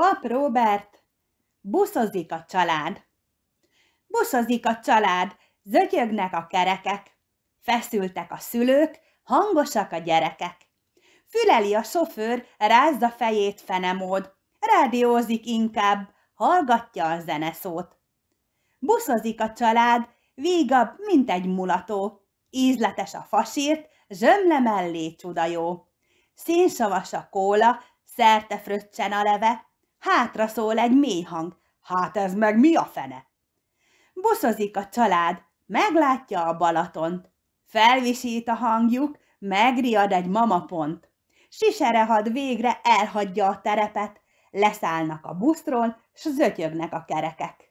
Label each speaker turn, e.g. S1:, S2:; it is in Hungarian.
S1: Pap Robert, buszozik a család. Buszozik a család, zögyögnek a kerekek. Feszültek a szülők, hangosak a gyerekek. Füleli a sofőr, rázza fejét fenemód. Rádiózik inkább, hallgatja a zeneszót. Buszozik a család, vígabb, mint egy mulató. Ízletes a fasírt, zsömle mellé csuda jó. Szénsavas a kóla, szerte fröccsen a leve, Hátra szól egy mély hang. Hát ez meg mi a fene? Buszozik a család, meglátja a Balatont. Felvisít a hangjuk, megriad egy mamapont. Siserehad végre elhagyja a terepet, leszállnak a buszról, s zötyögnek a kerekek.